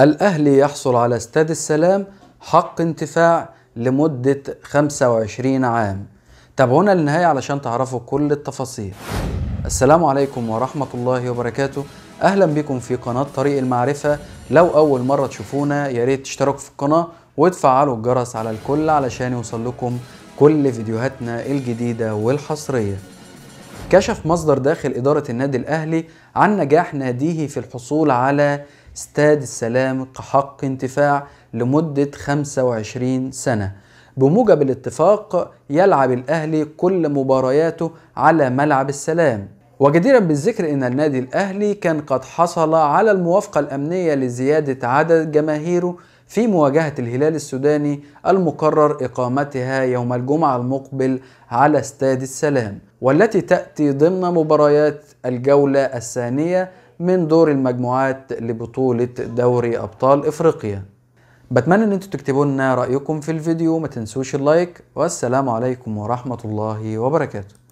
الأهلي يحصل على استاد السلام حق انتفاع لمدة 25 عام تابعونا للنهاية علشان تعرفوا كل التفاصيل السلام عليكم ورحمة الله وبركاته أهلا بكم في قناة طريق المعرفة لو أول مرة تشوفونا يا ريت تشتركوا في القناة وتفعلوا الجرس على الكل علشان يوصل لكم كل فيديوهاتنا الجديدة والحصرية كشف مصدر داخل إدارة النادي الأهلي عن نجاح ناديه في الحصول على استاد السلام كحق انتفاع لمدة 25 سنة بموجب الاتفاق يلعب الأهلي كل مبارياته على ملعب السلام وجديرا بالذكر ان النادي الاهلي كان قد حصل على الموافقه الامنيه لزياده عدد جماهيره في مواجهه الهلال السوداني المقرر اقامتها يوم الجمعه المقبل على استاد السلام والتي تاتي ضمن مباريات الجوله الثانيه من دور المجموعات لبطولة دوري أبطال إفريقيا بتمنى ان انتوا تكتبوا لنا رأيكم في الفيديو ما تنسوش اللايك والسلام عليكم ورحمة الله وبركاته